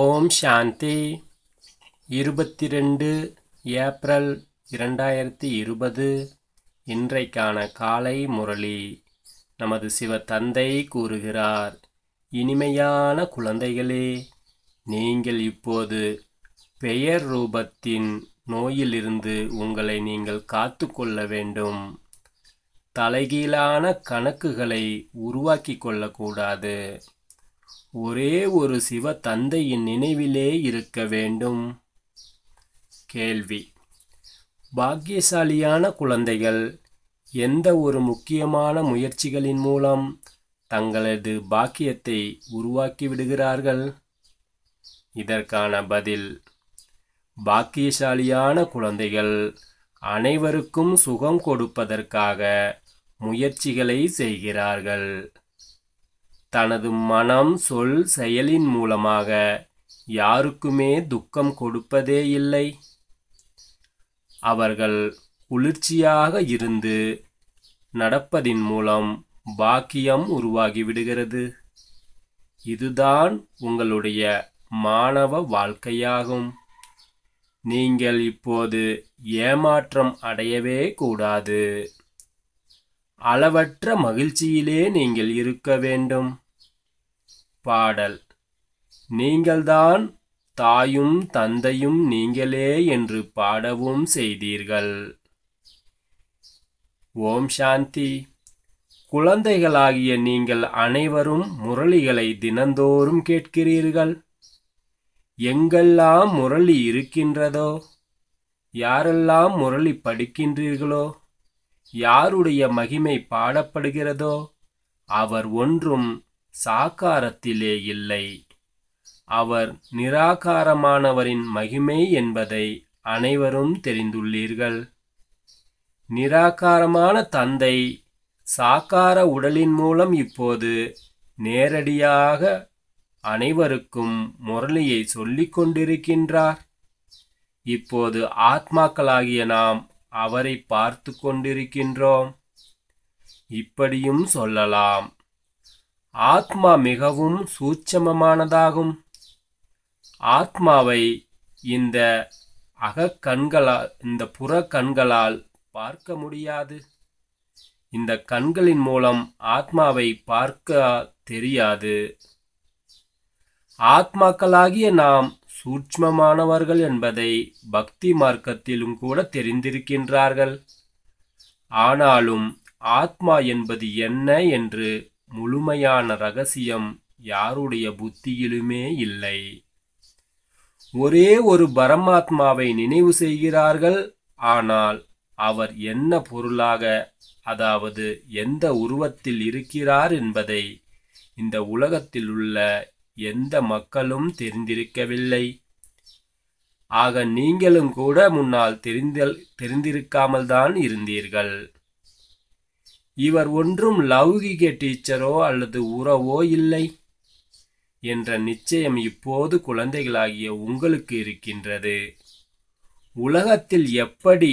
ஓம் சாந்தி இருபத்தி ரெண்டு ஏப்ரல் இரண்டாயிரத்தி இருபது இன்றைக்கான காலை முரளி நமது சிவ தந்தை கூறுகிறார் இனிமையான குழந்தைகளே நீங்கள் இப்போது பெயர் ரூபத்தின் நோயிலிருந்து உங்களை நீங்கள் காத்து கொள்ள வேண்டும் தலைகீழான கணக்குகளை உருவாக்கி கொள்ளக்கூடாது ஒரே ஒரு சிவ தந்தையின் நினைவிலே இருக்க வேண்டும் கேள்வி பாக்கியசாலியான குழந்தைகள் எந்த ஒரு முக்கியமான முயற்சிகளின் மூலம் தங்களது பாக்கியத்தை உருவாக்கி விடுகிறார்கள் இதற்கான பதில் பாக்கியசாலியான குழந்தைகள் அனைவருக்கும் சுகம் கொடுப்பதற்காக முயற்சிகளை செய்கிறார்கள் தனது மனம் சொல் செயலின் மூலமாக யாருக்குமே துக்கம் கொடுப்பதே இல்லை அவர்கள் குளிர்ச்சியாக இருந்து நடப்பதின் மூலம் பாக்கியம் உருவாகிவிடுகிறது இதுதான் உங்களுடைய மாணவ வாழ்க்கையாகும் நீங்கள் இப்போது ஏமாற்றம் அடையவே கூடாது அளவற்ற மகிழ்ச்சியிலே நீங்கள் இருக்க வேண்டும் பாடல் நீங்கள்தான் தாயும் தந்தையும் நீங்களே என்று பாடவும் செய்தீர்கள் ஓம் சாந்தி குழந்தைகளாகிய நீங்கள் அனைவரும் முரளிகளை தினந்தோறும் கேட்கிறீர்கள் எங்கெல்லாம் முரளி இருக்கின்றதோ யாரெல்லாம் முரளி படிக்கின்றீர்களோ யாருடைய மகிமை பாடப்படுகிறதோ அவர் ஒன்றும் சாக்காரத்திலே இல்லை அவர் நிராகாரமானவரின் மகிமை என்பதை அனைவரும் தெரிந்துள்ளீர்கள் நிராகாரமான தந்தை சாக்கார உடலின் மூலம் இப்போது நேரடியாக அனைவருக்கும் முரளியை சொல்லிக் கொண்டிருக்கின்றார் இப்போது ஆத்மாக்களாகிய நாம் அவரை பார்த்து கொண்டிருக்கின்றோம் இப்படியும் சொல்லலாம் ஆத்மா மிகவும் சூட்சமமானதாகும் ஆத்மாவை இந்த அகக்கண்களால் இந்த புற கண்களால் பார்க்க முடியாது இந்த கண்களின் மூலம் ஆத்மாவை பார்க்க தெரியாது ஆத்மாக்களாகிய நாம் சூட்சமமானவர்கள் என்பதை பக்தி மார்க்கத்திலும் கூட தெரிந்திருக்கின்றார்கள் ஆனாலும் ஆத்மா என்பது என்ன என்று முழுமையான ரகசியம் யாருடைய புத்தியிலுமே இல்லை ஒரே ஒரு பரமாத்மாவை நினைவு செய்கிறார்கள் ஆனால் அவர் என்ன பொருளாக அதாவது எந்த உருவத்தில் இருக்கிறார் என்பதை இந்த உலகத்தில் உள்ள எந்த மக்களும் தெரிந்திருக்கவில்லை ஆக நீங்களும் கூட முன்னால் தெரிந்தல் தெரிந்திருக்காமல் தான் இருந்தீர்கள் இவர் ஒன்றும் லௌகிக டீச்சரோ அல்லது உறவோ இல்லை என்ற நிச்சயம் இப்போது குழந்தைகளாகிய உங்களுக்கு இருக்கின்றது உலகத்தில் எப்படி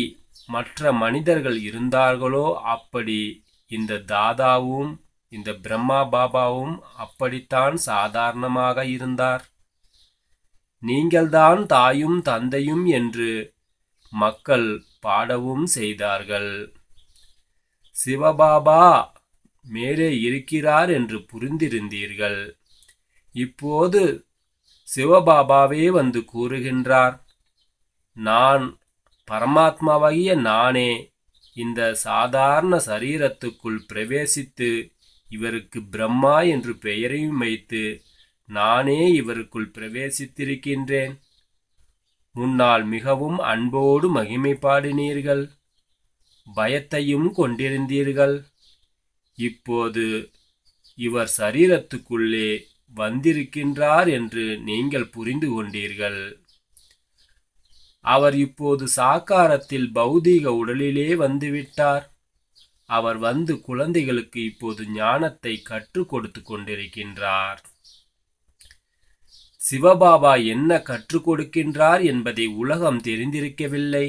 மற்ற மனிதர்கள் இருந்தார்களோ அப்படி இந்த தாதாவும் இந்த பிரம்மா பாபாவும் அப்படித்தான் சாதாரணமாக இருந்தார் நீங்கள்தான் தாயும் தந்தையும் என்று மக்கள் பாடவும் செய்தார்கள் சிவபாபா மேலே இருக்கிறார் என்று புரிந்திருந்தீர்கள் இப்போது சிவபாபாவே வந்து கூறுகின்றார் நான் பரமாத்மாவாகிய நானே இந்த சாதாரண சரீரத்துக்குள் பிரவேசித்து இவருக்கு பிரம்மா என்று பெயரையும் வைத்து நானே இவருக்குள் பிரவேசித்திருக்கின்றேன் முன்னால் மிகவும் அன்போடு மகிமை பாடினீர்கள் பயத்தையும் கொண்டிருந்தீர்கள் இப்போது இவர் சரீரத்துக்குள்ளே வந்திருக்கின்றார் என்று நீங்கள் புரிந்து கொண்டீர்கள் அவர் இப்போது சாக்காரத்தில் பௌதீக உடலிலே வந்துவிட்டார் அவர் வந்து குழந்தைகளுக்கு இப்போது ஞானத்தை கற்றுக் கொடுத்து கொண்டிருக்கின்றார் சிவபாபா என்ன கற்றுக் கொடுக்கின்றார் என்பதை உலகம் தெரிந்திருக்கவில்லை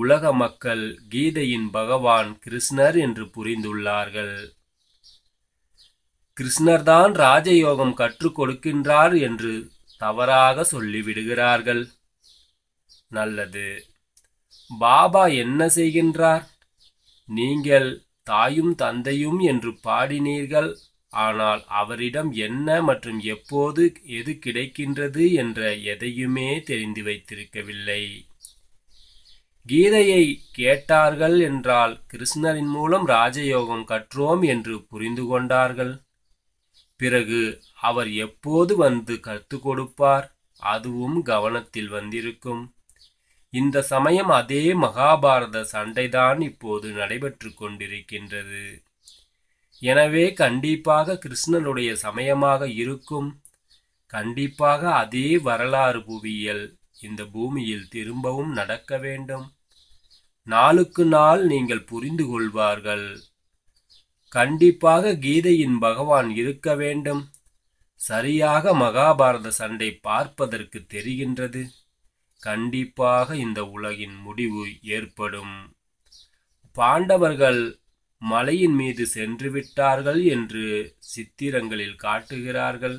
உலக மக்கள் கீதையின் பகவான் கிருஷ்ணர் என்று புரிந்துள்ளார்கள் கிருஷ்ணர்தான் ராஜயோகம் கற்றுக் கொடுக்கின்றார் என்று தவறாக சொல்லிவிடுகிறார்கள் நல்லது பாபா என்ன செய்கின்றார் நீங்கள் தாயும் தந்தையும் என்று பாடினீர்கள் ஆனால் அவரிடம் என்ன மற்றும் எப்போது எது கிடைக்கின்றது என்ற எதையுமே தெரிந்து வைத்திருக்கவில்லை கீதையை கேட்டார்கள் என்றால் கிருஷ்ணரின் மூலம் ராஜயோகம் கற்றோம் என்று புரிந்து கொண்டார்கள் பிறகு அவர் எப்போது வந்து கற்றுக் கொடுப்பார் அதுவும் கவனத்தில் வந்திருக்கும் இந்த சமயம் அதே மகாபாரத சண்டைதான் இப்போது நடைபெற்று கொண்டிருக்கின்றது எனவே கண்டிப்பாக கிருஷ்ணனுடைய சமயமாக இருக்கும் கண்டிப்பாக அதே வரலாறு புவியியல் இந்த பூமியில் திரும்பவும் நடக்க வேண்டும் நாளுக்கு நாள் நீங்கள் புரிந்து கொள்வார்கள் கண்டிப்பாக கீதையின் பகவான் இருக்க வேண்டும் சரியாக மகாபாரத சண்டை பார்ப்பதற்கு தெரிகின்றது கண்டிப்பாக இந்த உலகின் முடிவு ஏற்படும் பாண்டவர்கள் மலையின் மீது சென்று விட்டார்கள் என்று சித்திரங்களில் காட்டுகிறார்கள்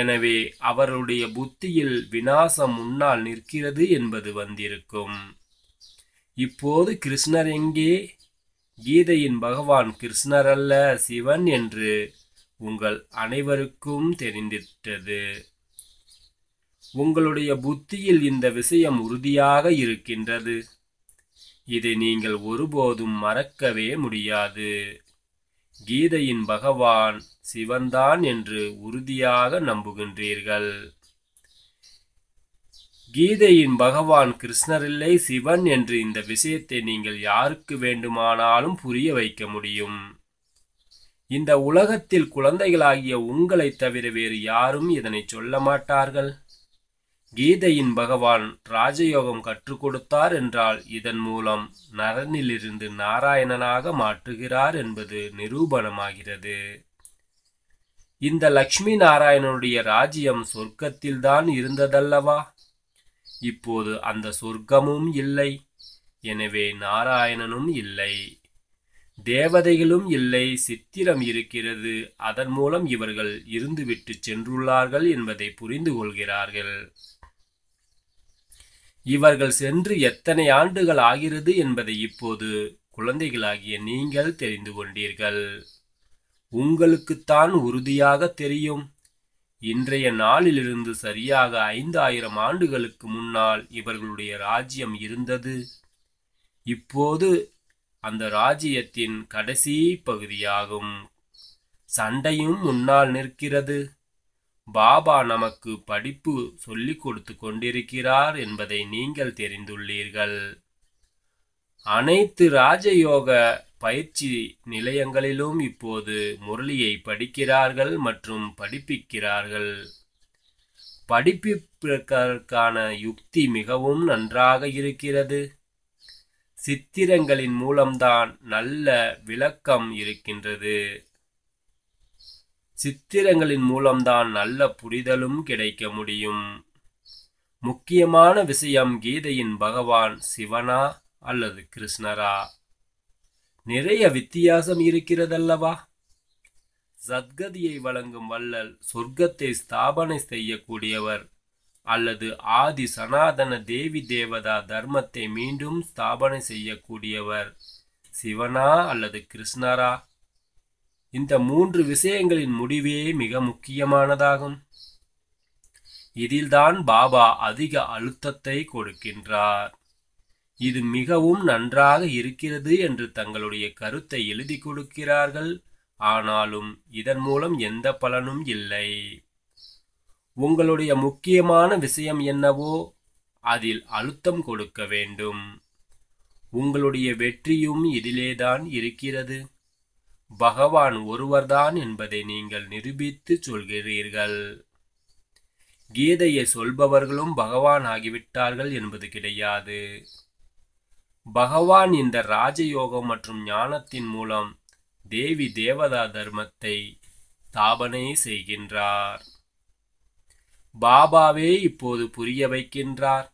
எனவே அவருடைய புத்தியில் விநாசம் முன்னால் நிற்கிறது என்பது வந்திருக்கும் இப்போது கிருஷ்ணர் எங்கே கீதையின் பகவான் கிருஷ்ணர் அல்ல சிவன் என்று உங்கள் அனைவருக்கும் தெரிந்திட்டது உங்களுடைய புத்தியில் இந்த விஷயம் உறுதியாக இருக்கின்றது இதை நீங்கள் ஒருபோதும் மறக்கவே முடியாது கீதையின் பகவான் சிவன்தான் என்று உறுதியாக நம்புகின்றீர்கள் கீதையின் பகவான் கிருஷ்ணர் இல்லை சிவன் என்று இந்த விஷயத்தை நீங்கள் யாருக்கு வேண்டுமானாலும் புரிய வைக்க முடியும் இந்த உலகத்தில் குழந்தைகளாகிய உங்களை தவிர வேறு யாரும் இதனை சொல்ல மாட்டார்கள் கீதையின் பகவான் ராஜயோகம் கற்றுக் கொடுத்தார் என்றால் இதன் மூலம் நரனிலிருந்து நாராயணனாக மாற்றுகிறார் என்பது நிரூபணமாகிறது இந்த லக்ஷ்மி நாராயணனுடைய ராஜ்யம் சொர்க்கத்தில்தான் இருந்ததல்லவா இப்போது அந்த சொர்க்கமும் இல்லை எனவே நாராயணனும் இல்லை தேவதைகளும் இல்லை சித்திரம் இருக்கிறது அதன் மூலம் இவர்கள் இருந்துவிட்டு சென்றுள்ளார்கள் என்பதை புரிந்து கொள்கிறார்கள் இவர்கள் சென்று எத்தனை ஆண்டுகள் ஆகிறது என்பதை இப்போது குழந்தைகளாகிய நீங்கள் தெரிந்து கொண்டீர்கள் உங்களுக்குத்தான் உறுதியாக தெரியும் இன்றைய நாளிலிருந்து சரியாக ஐந்தாயிரம் ஆண்டுகளுக்கு முன்னால் இவர்களுடைய ராஜ்யம் இருந்தது இப்போது அந்த ராஜ்யத்தின் கடைசி பகுதியாகும் சண்டையும் முன்னால் நிற்கிறது பாபா நமக்கு படிப்பு சொல்லிக் கொடுத்து கொண்டிருக்கிறார் என்பதை நீங்கள் தெரிந்துள்ளீர்கள் அனைத்து ராஜயோக பயிற்சி நிலையங்களிலும் இப்போது முரளியை படிக்கிறார்கள் மற்றும் படிப்பிக்கிறார்கள் படிப்பிற்கான யுக்தி மிகவும் நன்றாக இருக்கிறது சித்திரங்களின் மூலம்தான் நல்ல விளக்கம் இருக்கின்றது சித்திரங்களின் மூலம்தான் நல்ல புரிதலும் கிடைக்க முடியும் முக்கியமான விஷயம் கீதையின் பகவான் சிவனா அல்லது கிருஷ்ணரா நிறைய வித்தியாசம் இருக்கிறதல்லவா சத்கதியை வழங்கும் வள்ளல் சொர்க்கத்தை ஸ்தாபனை செய்யக்கூடியவர் அல்லது ஆதி சனாதன தேவி தேவதா தர்மத்தை மீண்டும் ஸ்தாபனை செய்யக்கூடியவர் சிவனா அல்லது கிருஷ்ணரா இந்த மூன்று விஷயங்களின் முடிவே மிக முக்கியமானதாகும் இதில்தான் பாபா அதிக அழுத்தத்தை கொடுக்கின்றார் இது மிகவும் நன்றாக இருக்கிறது என்று தங்களுடைய கருத்தை எழுதி கொடுக்கிறார்கள் ஆனாலும் இதன் மூலம் எந்த பலனும் இல்லை உங்களுடைய முக்கியமான விஷயம் என்னவோ அதில் அழுத்தம் கொடுக்க வேண்டும் உங்களுடைய வெற்றியும் இதிலேதான் இருக்கிறது பகவான் ஒருவர்தான் என்பதை நீங்கள் நிரூபித்து சொல்கிறீர்கள் கீதையை சொல்பவர்களும் பகவான் ஆகிவிட்டார்கள் என்பது கிடையாது பகவான் இந்த ராஜயோகம் மற்றும் ஞானத்தின் மூலம் தேவி தேவதா தர்மத்தை தாபனை செய்கின்றார் பாபாவே இப்போது புரிய வைக்கின்றார்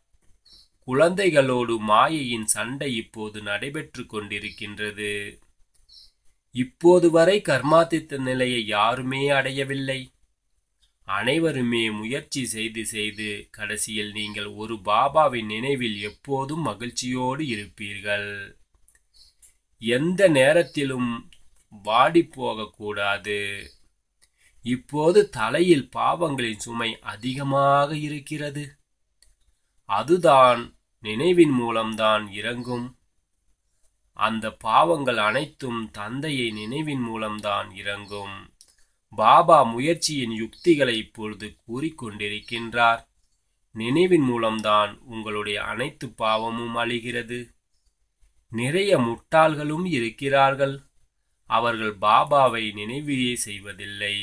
குழந்தைகளோடு மாயையின் சண்டை இப்போது நடைபெற்று கொண்டிருக்கின்றது இப்போது வரை கர்மாதித்த நிலையை யாருமே அடையவில்லை அனைவருமே முயற்சி செய்து செய்து கடைசியில் நீங்கள் ஒரு பாபாவின் நினைவில் எப்போதும் மகிழ்ச்சியோடு இருப்பீர்கள் எந்த நேரத்திலும் வாடி போகக்கூடாது இப்போது தலையில் பாவங்களின் சுமை அதிகமாக இருக்கிறது அதுதான் நினைவின் மூலம்தான் இறங்கும் அந்த பாவங்கள் அனைத்தும் தந்தையை நினைவின் மூலம்தான் இறங்கும் பாபா முயற்சியின் யுக்திகளை இப்பொழுது கூறிக்கொண்டிருக்கின்றார் நினைவின் மூலம்தான் உங்களுடைய அனைத்து பாவமும் அழிகிறது நிறைய முட்டாள்களும் இருக்கிறார்கள் அவர்கள் பாபாவை நினைவிலே செய்வதில்லை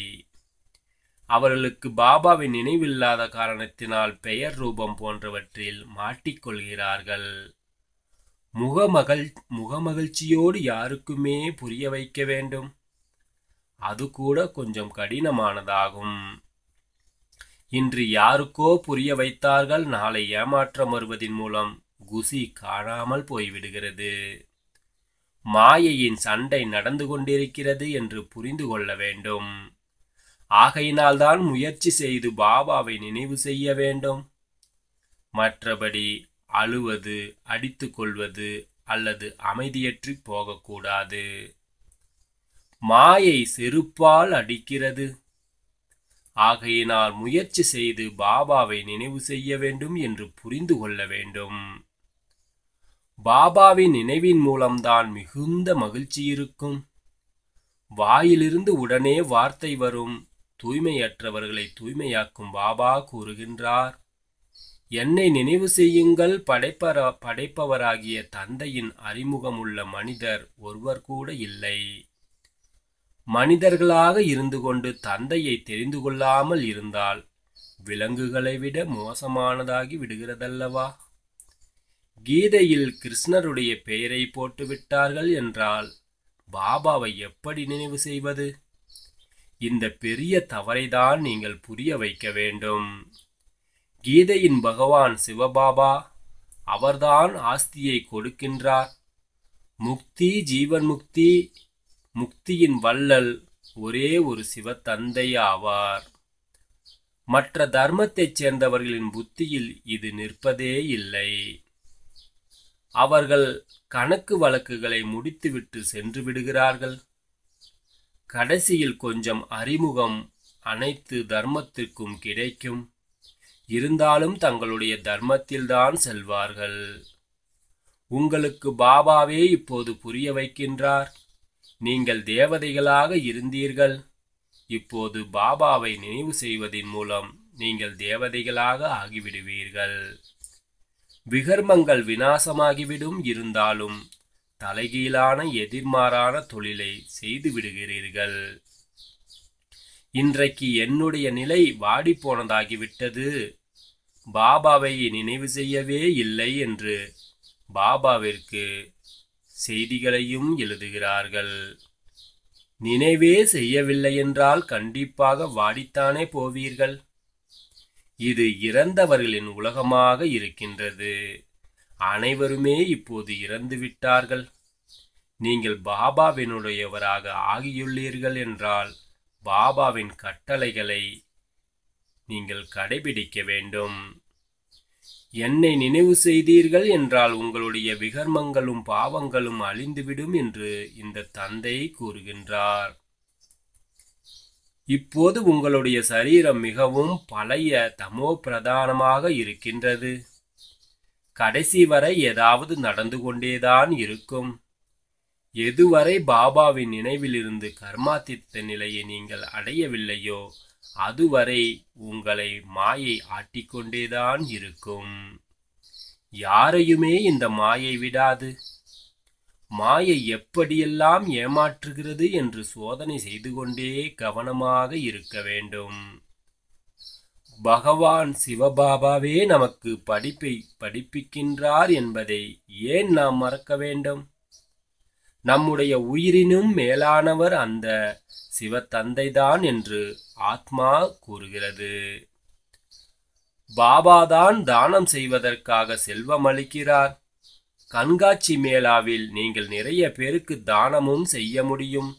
அவர்களுக்கு பாபாவின் நினைவில்லாத காரணத்தினால் பெயர் ரூபம் போன்றவற்றில் மாட்டிக்கொள்கிறார்கள் முகமகள் முகமகிழ்ச்சியோடு யாருக்குமே புரிய வைக்க வேண்டும் அது கூட கொஞ்சம் கடினமானதாகும் இன்று யாருக்கோ புரிய வைத்தார்கள் நாளை ஏமாற்றம் வருவதின் மூலம் குசி காணாமல் போய்விடுகிறது மாயையின் சண்டை நடந்து கொண்டிருக்கிறது என்று புரிந்து கொள்ள வேண்டும் ஆகையினால்தான் முயற்சி செய்து பாபாவை நினைவு செய்ய வேண்டும் மற்றபடி அழுவது அடித்து கொள்வது அல்லது அமைதியற்றி போகக்கூடாது மாயை செருப்பால் அடிக்கிறது ஆகையினால் முயற்சி செய்து பாபாவை நினைவு செய்ய வேண்டும் என்று புரிந்து கொள்ள வேண்டும் பாபாவின் நினைவின் மூலம்தான் மிகுந்த மகிழ்ச்சி இருக்கும் வாயிலிருந்து உடனே வார்த்தை வரும் தூய்மையற்றவர்களை தூய்மையாக்கும் பாபா கூறுகின்றார் என்னை நினைவு செய்யுங்கள் படைப்பர படைப்பவராகிய தந்தையின் அறிமுகமுள்ள மனிதர் ஒருவர் கூட இல்லை மனிதர்களாக இருந்து கொண்டு தந்தையை தெரிந்து கொள்ளாமல் இருந்தால் விலங்குகளை விட மோசமானதாகி விடுகிறதல்லவா கீதையில் கிருஷ்ணருடைய பெயரை போட்டு விட்டார்கள் என்றால் பாபாவை எப்படி நினைவு செய்வது இந்த பெரிய தவறைதான் நீங்கள் புரிய வைக்க வேண்டும் கீதையின் பகவான் சிவபாபா அவர்தான் ஆஸ்தியை கொடுக்கின்றார் முக்தி ஜீவன் முக்தி முக்தியின் வள்ளல் ஒரே ஒரு தந்தை ஆவார் மற்ற தர்மத்தைச் சேர்ந்தவர்களின் புத்தியில் இது நிற்பதே இல்லை அவர்கள் கணக்கு வழக்குகளை முடித்துவிட்டு சென்று விடுகிறார்கள் கடைசியில் கொஞ்சம் அறிமுகம் அனைத்து தர்மத்திற்கும் கிடைக்கும் இருந்தாலும் தங்களுடைய தர்மத்தில்தான் செல்வார்கள் உங்களுக்கு பாபாவே இப்போது புரிய வைக்கின்றார் நீங்கள் தேவதைகளாக இருந்தீர்கள் இப்போது பாபாவை நினைவு செய்வதின் மூலம் நீங்கள் தேவதைகளாக ஆகிவிடுவீர்கள் விகர்மங்கள் விநாசமாகிவிடும் இருந்தாலும் தலைகீழான எதிர்மாறான தொழிலை செய்து விடுகிறீர்கள் இன்றைக்கு என்னுடைய நிலை வாடிப்போனதாகிவிட்டது பாபாவை நினைவு செய்யவே இல்லை என்று பாபாவிற்கு செய்திகளையும் எழுதுகிறார்கள் நினைவே செய்யவில்லை என்றால் கண்டிப்பாக வாடித்தானே போவீர்கள் இது இறந்தவர்களின் உலகமாக இருக்கின்றது அனைவருமே இப்போது இறந்துவிட்டார்கள் நீங்கள் பாபாவினுடையவராக ஆகியுள்ளீர்கள் என்றால் பாபாவின் கட்டளைகளை நீங்கள் கடைபிடிக்க வேண்டும் என்னை நினைவு செய்தீர்கள் என்றால் உங்களுடைய விகர்மங்களும் பாவங்களும் அழிந்துவிடும் என்று இந்த தந்தை கூறுகின்றார் இப்போது உங்களுடைய சரீரம் மிகவும் பழைய தமோ பிரதானமாக இருக்கின்றது கடைசி வரை ஏதாவது நடந்து கொண்டேதான் இருக்கும் எதுவரை பாபாவின் நினைவிலிருந்து கர்மாதித்த நிலையை நீங்கள் அடையவில்லையோ அதுவரை உங்களை மாயை ஆட்டிக்கொண்டேதான் இருக்கும் யாரையுமே இந்த மாயை விடாது மாயை எப்படியெல்லாம் ஏமாற்றுகிறது என்று சோதனை செய்து கொண்டே கவனமாக இருக்க வேண்டும் பகவான் சிவபாபாவே நமக்கு படிப்பை படிப்பிக்கின்றார் என்பதை ஏன் நாம் மறக்க வேண்டும் நம்முடைய உயிரினும் மேலானவர் அந்த சிவத்தந்தைதான் என்று ஆத்மா கூறுகிறது பாபாதான் தானம் செய்வதற்காக செல்வம் அளிக்கிறார் கண்காட்சி மேளாவில் நீங்கள் நிறைய பேருக்கு தானமும் செய்ய முடியும்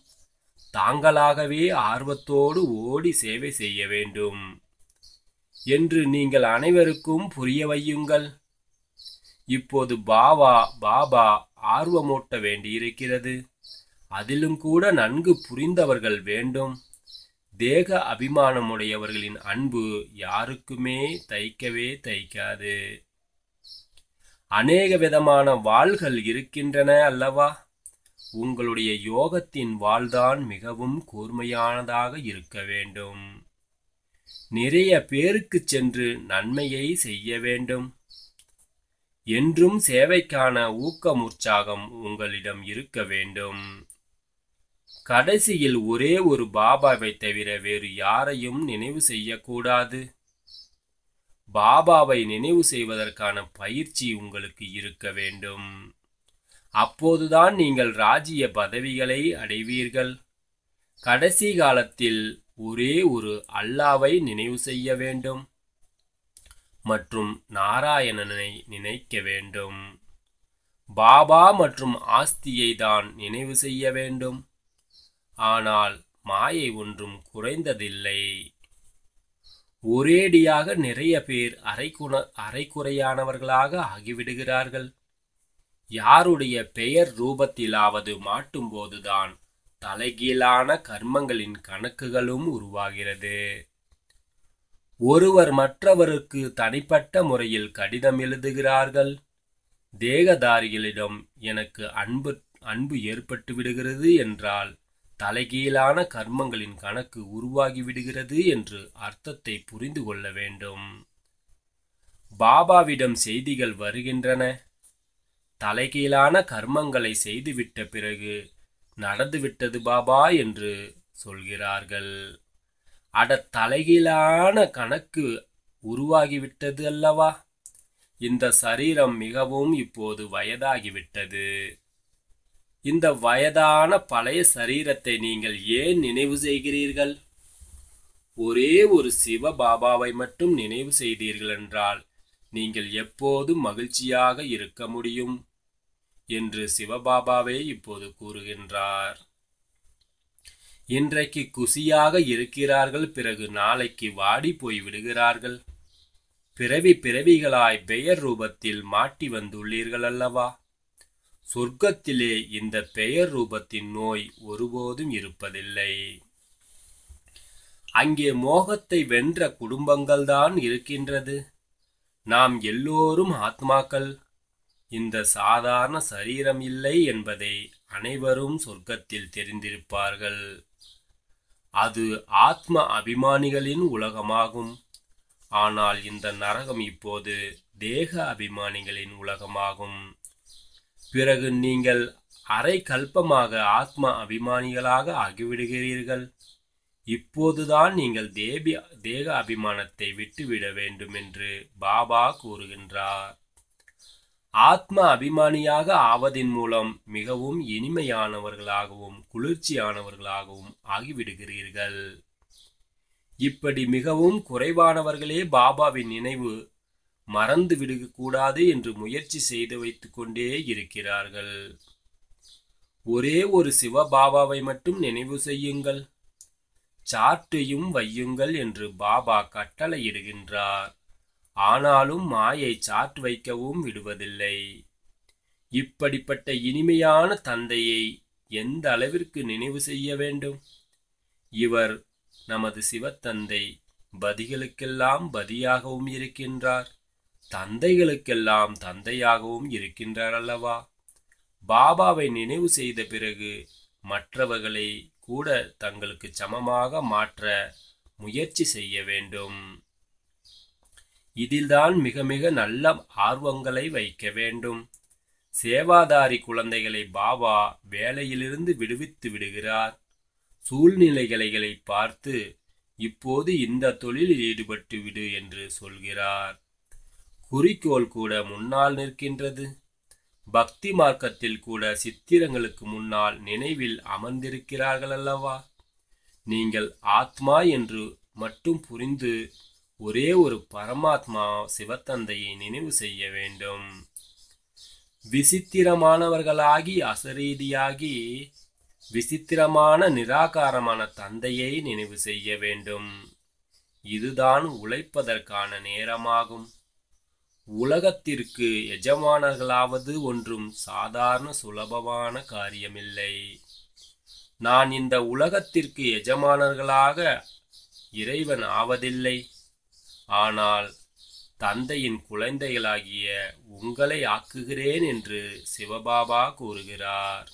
தாங்களாகவே ஆர்வத்தோடு ஓடி சேவை செய்ய வேண்டும் என்று நீங்கள் அனைவருக்கும் புரிய வையுங்கள் இப்போது பாவா பாபா ஆர்வமூட்ட வேண்டியிருக்கிறது அதிலும் கூட நன்கு புரிந்தவர்கள் வேண்டும் தேக அபிமானமுடையவர்களின் அன்பு யாருக்குமே தைக்கவே தைக்காது அநேக விதமான வாள்கள் இருக்கின்றன அல்லவா உங்களுடைய யோகத்தின் வாழ்தான் மிகவும் கூர்மையானதாக இருக்க வேண்டும் நிறைய பேருக்கு சென்று நன்மையை செய்ய வேண்டும் என்றும் சேவைக்கான ஊக்கமுற்சாகம் உங்களிடம் இருக்க வேண்டும் கடைசியில் ஒரே ஒரு பாபாவை தவிர வேறு யாரையும் நினைவு செய்யக்கூடாது பாபாவை நினைவு செய்வதற்கான பயிற்சி உங்களுக்கு இருக்க வேண்டும் அப்போதுதான் நீங்கள் ராஜ்ய பதவிகளை அடைவீர்கள் கடைசி காலத்தில் ஒரே ஒரு அல்லாவை நினைவு செய்ய வேண்டும் மற்றும் நாராயணனை நினைக்க வேண்டும் பாபா மற்றும் ஆஸ்தியை தான் நினைவு செய்ய வேண்டும் ஆனால் மாயை ஒன்றும் குறைந்ததில்லை ஒரேடியாக நிறைய பேர் அரைக்குண அரைக்குறையானவர்களாக ஆகிவிடுகிறார்கள் யாருடைய பெயர் ரூபத்திலாவது மாட்டும்போதுதான் தலைகீழான கர்மங்களின் கணக்குகளும் உருவாகிறது ஒருவர் மற்றவருக்கு தனிப்பட்ட முறையில் கடிதம் எழுதுகிறார்கள் தேகதாரிகளிடம் எனக்கு அன்பு அன்பு ஏற்பட்டு விடுகிறது என்றால் தலைகீழான கர்மங்களின் கணக்கு உருவாகிவிடுகிறது என்று அர்த்தத்தை புரிந்து கொள்ள வேண்டும் பாபாவிடம் செய்திகள் வருகின்றன தலைகீழான கர்மங்களை செய்துவிட்ட பிறகு நடந்துவிட்டது பாபா என்று சொல்கிறார்கள் அட தலைகீழான கணக்கு உருவாகிவிட்டது அல்லவா இந்த சரீரம் மிகவும் இப்போது வயதாகிவிட்டது இந்த வயதான பழைய சரீரத்தை நீங்கள் ஏன் நினைவு செய்கிறீர்கள் ஒரே ஒரு சிவ பாபாவை மட்டும் நினைவு செய்தீர்கள் என்றால் நீங்கள் எப்போதும் மகிழ்ச்சியாக இருக்க முடியும் என்று சிவபாபாவே இப்போது கூறுகின்றார் இன்றைக்கு குசியாக இருக்கிறார்கள் பிறகு நாளைக்கு வாடி போய் விடுகிறார்கள் பிறவி பிறவிகளாய் பெயர் ரூபத்தில் மாட்டி வந்துள்ளீர்கள் அல்லவா சொர்க்கத்திலே இந்த பெயர் ரூபத்தின் நோய் ஒருபோதும் இருப்பதில்லை அங்கே மோகத்தை வென்ற குடும்பங்கள்தான் இருக்கின்றது நாம் எல்லோரும் ஆத்மாக்கள் இந்த சாதாரண சரீரம் இல்லை என்பதை அனைவரும் சொர்க்கத்தில் தெரிந்திருப்பார்கள் அது ஆத்ம அபிமானிகளின் உலகமாகும் ஆனால் இந்த நரகம் இப்போது தேக அபிமானிகளின் உலகமாகும் பிறகு நீங்கள் அரை கல்பமாக ஆத்ம அபிமானிகளாக ஆகிவிடுகிறீர்கள் இப்போதுதான் நீங்கள் தேவி தேக அபிமானத்தை விட்டுவிட வேண்டும் என்று பாபா கூறுகின்றார் ஆத்ம அபிமானியாக ஆவதின் மூலம் மிகவும் இனிமையானவர்களாகவும் குளிர்ச்சியானவர்களாகவும் ஆகிவிடுகிறீர்கள் இப்படி மிகவும் குறைவானவர்களே பாபாவின் நினைவு மறந்து விடுகக்கூடாது என்று முயற்சி செய்து வைத்து கொண்டே இருக்கிறார்கள் ஒரே ஒரு சிவபாபாவை மட்டும் நினைவு செய்யுங்கள் சாட்டையும் வையுங்கள் என்று பாபா கட்டளையிடுகின்றார் ஆனாலும் மாயை சாட் வைக்கவும் விடுவதில்லை இப்படிப்பட்ட இனிமையான தந்தையை எந்த அளவிற்கு நினைவு செய்ய வேண்டும் இவர் நமது சிவத்தந்தை பதிகளுக்கெல்லாம் பதியாகவும் இருக்கின்றார் தந்தைகளுக்கெல்லாம் தந்தையாகவும் இருக்கின்றார் அல்லவா பாபாவை நினைவு செய்த பிறகு மற்றவர்களை கூட தங்களுக்கு சமமாக மாற்ற முயற்சி செய்ய வேண்டும் இதில்தான் மிக மிக நல்ல ஆர்வங்களை வைக்க வேண்டும் சேவாதாரி குழந்தைகளை பாபா வேலையிலிருந்து விடுவித்து விடுகிறார் சூழ்நிலைகளை பார்த்து இப்போது இந்த தொழிலில் ஈடுபட்டு விடு என்று சொல்கிறார் குறிக்கோள் கூட முன்னால் நிற்கின்றது பக்தி மார்க்கத்தில் கூட சித்திரங்களுக்கு முன்னால் நினைவில் அமர்ந்திருக்கிறார்கள் அல்லவா நீங்கள் ஆத்மா என்று மட்டும் புரிந்து ஒரே ஒரு பரமாத்மா சிவத்தந்தையை நினைவு செய்ய வேண்டும் விசித்திரமானவர்களாகி அசரீதியாகி விசித்திரமான நிராகாரமான தந்தையை நினைவு செய்ய வேண்டும் இதுதான் உழைப்பதற்கான நேரமாகும் உலகத்திற்கு எஜமானர்களாவது ஒன்றும் சாதாரண சுலபமான காரியமில்லை நான் இந்த உலகத்திற்கு எஜமானர்களாக இறைவன் ஆவதில்லை ஆனால் தந்தையின் குழந்தைகளாகிய உங்களை ஆக்குகிறேன் என்று சிவபாபா கூறுகிறார்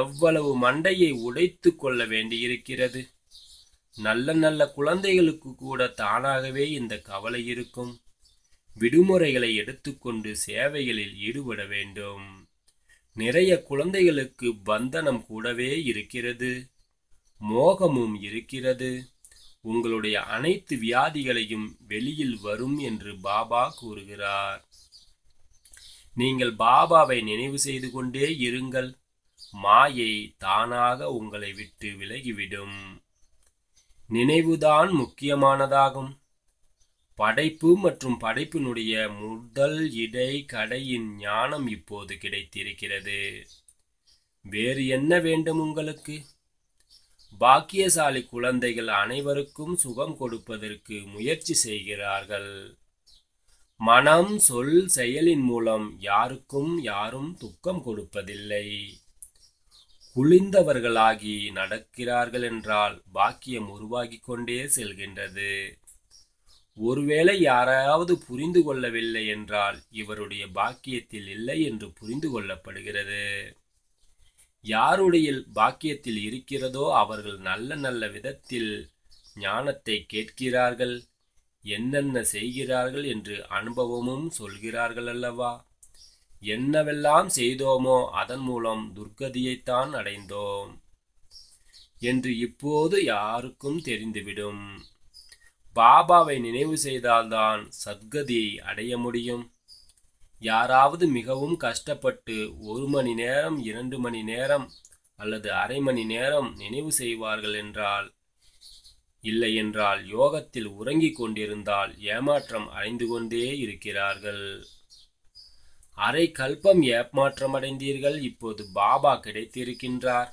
எவ்வளவு மண்டையை உடைத்து கொள்ள வேண்டியிருக்கிறது நல்ல நல்ல குழந்தைகளுக்கு கூட தானாகவே இந்த கவலை இருக்கும் விடுமுறைகளை எடுத்துக்கொண்டு சேவைகளில் ஈடுபட வேண்டும் நிறைய குழந்தைகளுக்கு பந்தனம் கூடவே இருக்கிறது மோகமும் இருக்கிறது உங்களுடைய அனைத்து வியாதிகளையும் வெளியில் வரும் என்று பாபா கூறுகிறார் நீங்கள் பாபாவை நினைவு செய்து கொண்டே இருங்கள் மாயை தானாக உங்களை விட்டு விலகிவிடும் நினைவுதான் முக்கியமானதாகும் படைப்பு மற்றும் படைப்பினுடைய முதல் இடை கடையின் ஞானம் இப்போது கிடைத்திருக்கிறது வேறு என்ன வேண்டும் உங்களுக்கு பாக்கியசாலி குழந்தைகள் அனைவருக்கும் சுகம் கொடுப்பதற்கு முயற்சி செய்கிறார்கள் மனம் சொல் செயலின் மூலம் யாருக்கும் யாரும் துக்கம் கொடுப்பதில்லை குளிந்தவர்களாகி நடக்கிறார்கள் என்றால் பாக்கியம் உருவாகிக் கொண்டே செல்கின்றது ஒருவேளை யாராவது புரிந்து கொள்ளவில்லை என்றால் இவருடைய பாக்கியத்தில் இல்லை என்று புரிந்து கொள்ளப்படுகிறது யாருடைய பாக்கியத்தில் இருக்கிறதோ அவர்கள் நல்ல நல்ல விதத்தில் ஞானத்தை கேட்கிறார்கள் என்னென்ன செய்கிறார்கள் என்று அனுபவமும் சொல்கிறார்கள் அல்லவா என்னவெல்லாம் செய்தோமோ அதன் மூலம் துர்கதியைத்தான் அடைந்தோம் என்று இப்போது யாருக்கும் தெரிந்துவிடும் பாபாவை நினைவு செய்தால்தான் சத்கதியை அடைய முடியும் யாராவது மிகவும் கஷ்டப்பட்டு ஒரு மணி நேரம் இரண்டு மணி நேரம் அல்லது அரை மணி நேரம் நினைவு செய்வார்கள் என்றால் இல்லை என்றால் யோகத்தில் உறங்கிக் கொண்டிருந்தால் ஏமாற்றம் அடைந்து கொண்டே இருக்கிறார்கள் அரை கல்பம் ஏமாற்றம் அடைந்தீர்கள் இப்போது பாபா கிடைத்திருக்கின்றார்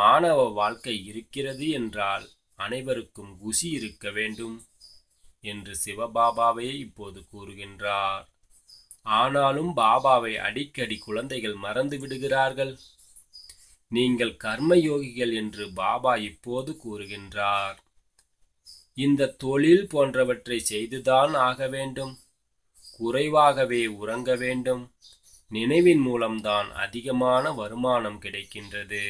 மாணவ வாழ்க்கை இருக்கிறது என்றால் அனைவருக்கும் குசி இருக்க வேண்டும் என்று சிவபாபாவே இப்போது கூறுகின்றார் ஆனாலும் பாபாவை அடிக்கடி குழந்தைகள் மறந்து விடுகிறார்கள் நீங்கள் கர்மயோகிகள் என்று பாபா இப்போது கூறுகின்றார் இந்த தொழில் போன்றவற்றை செய்துதான் ஆக வேண்டும் குறைவாகவே உறங்க வேண்டும் நினைவின் மூலம்தான் அதிகமான வருமானம் கிடைக்கின்றது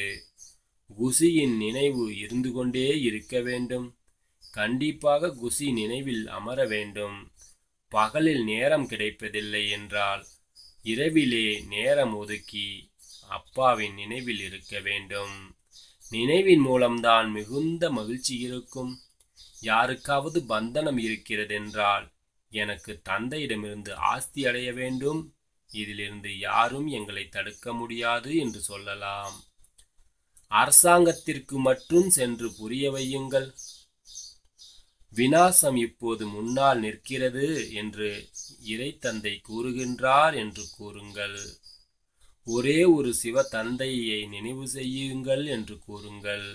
குசியின் நினைவு இருந்து கொண்டே இருக்க வேண்டும் கண்டிப்பாக குசி நினைவில் அமர வேண்டும் பகலில் நேரம் கிடைப்பதில்லை என்றால் இரவிலே நேரம் ஒதுக்கி அப்பாவின் நினைவில் இருக்க வேண்டும் நினைவின் மூலம்தான் மிகுந்த மகிழ்ச்சி இருக்கும் யாருக்காவது பந்தனம் இருக்கிறதென்றால் எனக்கு தந்தையிடமிருந்து ஆஸ்தி அடைய வேண்டும் இதிலிருந்து யாரும் எங்களை தடுக்க முடியாது என்று சொல்லலாம் அரசாங்கத்திற்கு மட்டும் சென்று புரிய வையுங்கள் வினாசம் இப்போது முன்னால் நிற்கிறது என்று இறை தந்தை கூறுகின்றார் என்று கூறுங்கள் ஒரே ஒரு சிவ தந்தையை நினைவு செய்யுங்கள் என்று கூறுங்கள்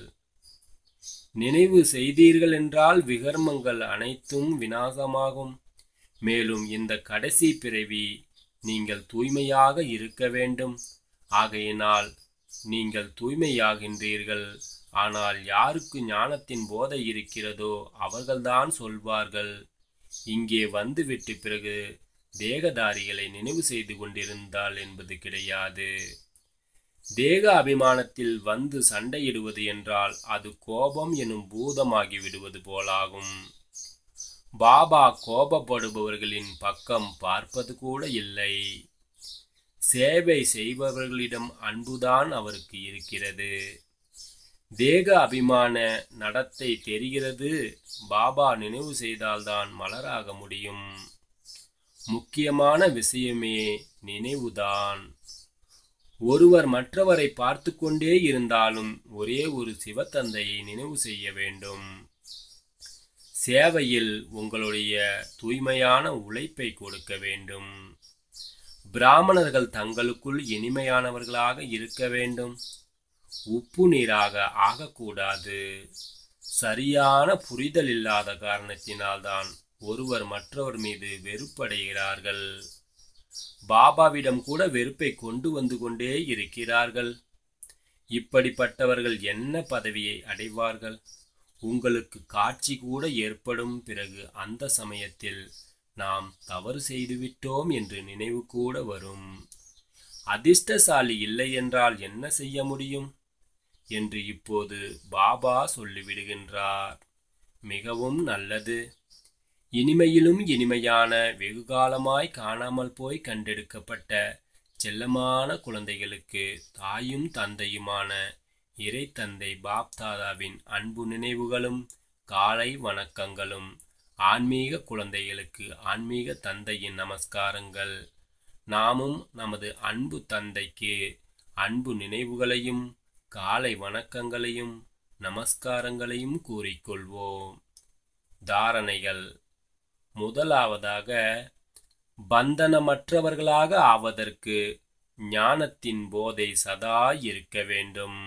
நினைவு செய்தீர்கள் என்றால் விகர்மங்கள் அனைத்தும் வினாசமாகும் மேலும் இந்த கடைசி பிறவி நீங்கள் தூய்மையாக இருக்க வேண்டும் ஆகையினால் நீங்கள் தூய்மையாகின்றீர்கள் ஆனால் யாருக்கு ஞானத்தின் போதை இருக்கிறதோ அவர்கள்தான் சொல்வார்கள் இங்கே வந்துவிட்டு பிறகு தேகதாரிகளை நினைவு செய்து கொண்டிருந்தால் என்பது கிடையாது தேக அபிமானத்தில் வந்து சண்டையிடுவது என்றால் அது கோபம் எனும் பூதமாகி விடுவது போலாகும் பாபா கோபப்படுபவர்களின் பக்கம் பார்ப்பது கூட இல்லை சேவை செய்பவர்களிடம் அன்புதான் அவருக்கு இருக்கிறது தேக அபிமான நடத்தை தெரிகிறது பாபா நினைவு செய்தால்தான் மலராக முடியும் முக்கியமான விஷயமே நினைவுதான் ஒருவர் மற்றவரை பார்த்து கொண்டே இருந்தாலும் ஒரே ஒரு சிவத்தந்தையை நினைவு செய்ய வேண்டும் சேவையில் உங்களுடைய தூய்மையான உழைப்பை கொடுக்க வேண்டும் பிராமணர்கள் தங்களுக்குள் இனிமையானவர்களாக இருக்க வேண்டும் உப்பு நீராக ஆகக்கூடாது சரியான புரிதல் இல்லாத காரணத்தினால்தான் ஒருவர் மற்றவர் மீது வெறுப்படைகிறார்கள் பாபாவிடம் கூட வெறுப்பை கொண்டு வந்து கொண்டே இருக்கிறார்கள் இப்படிப்பட்டவர்கள் என்ன பதவியை அடைவார்கள் உங்களுக்கு காட்சி கூட ஏற்படும் பிறகு அந்த சமயத்தில் நாம் தவறு செய்துவிட்டோம் என்று நினைவு கூட வரும் அதிர்ஷ்டசாலி இல்லை என்றால் என்ன செய்ய முடியும் என்று இப்போது பாபா சொல்லிவிடுகின்றார் மிகவும் நல்லது இனிமையிலும் இனிமையான வெகுகாலமாய் காணாமல் போய் கண்டெடுக்கப்பட்ட செல்லமான குழந்தைகளுக்கு தாயும் தந்தையுமான இறை தந்தை பாப்தாதாவின் அன்பு நினைவுகளும் காலை வணக்கங்களும் ஆன்மீக குழந்தைகளுக்கு ஆன்மீக தந்தையின் நமஸ்காரங்கள் நாமும் நமது அன்பு தந்தைக்கு அன்பு நினைவுகளையும் காலை வணக்கங்களையும் நமஸ்காரங்களையும் கூறிக்கொள்வோம் தாரணைகள் முதலாவதாக பந்தனமற்றவர்களாக ஆவதற்கு ஞானத்தின் போதை சதா இருக்க வேண்டும்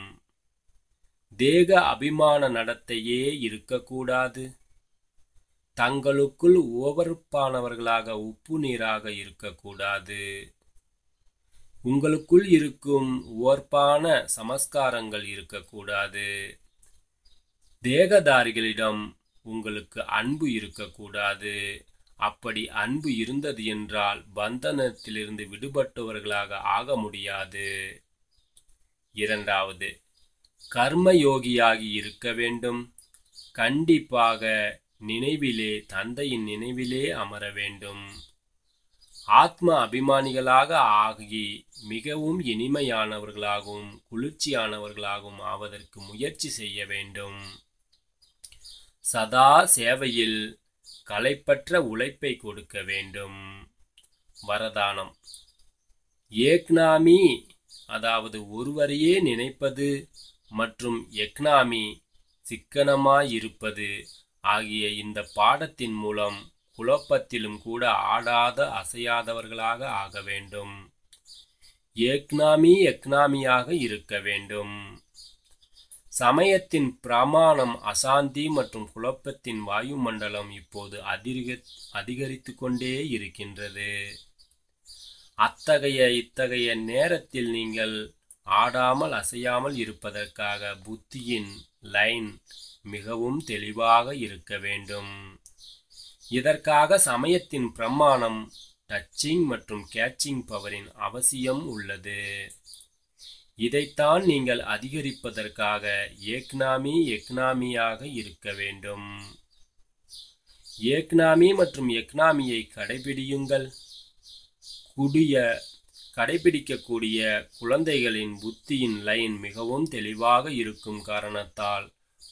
தேக அபிமான நடத்தையே இருக்கக்கூடாது தங்களுக்குள் ஓவருப்பானவர்களாக உப்பு நீராக இருக்கக்கூடாது உங்களுக்குள் இருக்கும் ஓர்ப்பான சமஸ்காரங்கள் இருக்கக்கூடாது தேகதாரிகளிடம் உங்களுக்கு அன்பு இருக்கக்கூடாது அப்படி அன்பு இருந்தது என்றால் பந்தனத்திலிருந்து விடுபட்டவர்களாக ஆக முடியாது இரண்டாவது கர்மயோகியாகி இருக்க வேண்டும் கண்டிப்பாக நினைவிலே தந்தையின் நினைவிலே அமர வேண்டும் ஆத்ம அபிமானிகளாக ஆகி மிகவும் இனிமையானவர்களாகவும் குளிர்ச்சியானவர்களாகவும் ஆவதற்கு முயற்சி செய்ய வேண்டும் சதா சேவையில் கலைப்பற்ற உழைப்பை கொடுக்க வேண்டும் வரதானம் ஏக்னாமி அதாவது ஒருவரையே நினைப்பது மற்றும் எக்னாமி சிக்கனமாயிருப்பது ஆகிய இந்த பாடத்தின் மூலம் குழப்பத்திலும் கூட ஆடாத அசையாதவர்களாக ஆக வேண்டும் ஏக்னாமி எக்னாமியாக இருக்க வேண்டும் சமயத்தின் பிரமாணம் அசாந்தி மற்றும் குழப்பத்தின் வாயுமண்டலம் இப்போது அதிக அதிகரித்து கொண்டே இருக்கின்றது அத்தகைய இத்தகைய நேரத்தில் நீங்கள் ஆடாமல் அசையாமல் இருப்பதற்காக புத்தியின் லைன் மிகவும் தெளிவாக இருக்க வேண்டும் இதற்காக சமயத்தின் பிரமாணம் டச்சிங் மற்றும் கேட்சிங் பவரின் அவசியம் உள்ளது இதைத்தான் நீங்கள் அதிகரிப்பதற்காக ஏக்னாமி எக்னாமியாக இருக்க வேண்டும் ஏக்னாமி மற்றும் எக்னாமியை கடைபிடியுங்கள் குடிய கடைபிடிக்கக்கூடிய குழந்தைகளின் புத்தியின் லைன் மிகவும் தெளிவாக இருக்கும் காரணத்தால்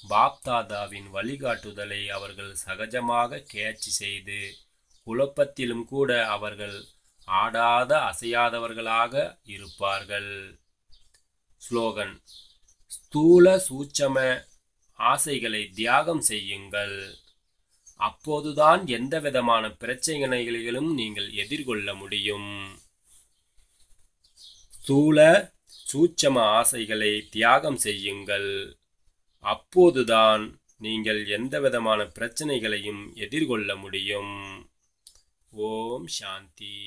பாப்தாதாவின் வழிகாட்டுதலை அவர்கள் சகஜமாக கேட்சி செய்து குழப்பத்திலும் கூட அவர்கள் ஆடாத அசையாதவர்களாக இருப்பார்கள் ஸ்லோகன் ஸ்தூல சூட்சம ஆசைகளை தியாகம் செய்யுங்கள் அப்போதுதான் எந்த விதமான பிரச்சனைகளையும் நீங்கள் எதிர்கொள்ள முடியும் ஸ்தூல சூட்சம ஆசைகளை தியாகம் செய்யுங்கள் அப்போதுதான் நீங்கள் எந்தவிதமான பிரச்சனைகளையும் எதிர்கொள்ள முடியும் ஓம் சாந்தி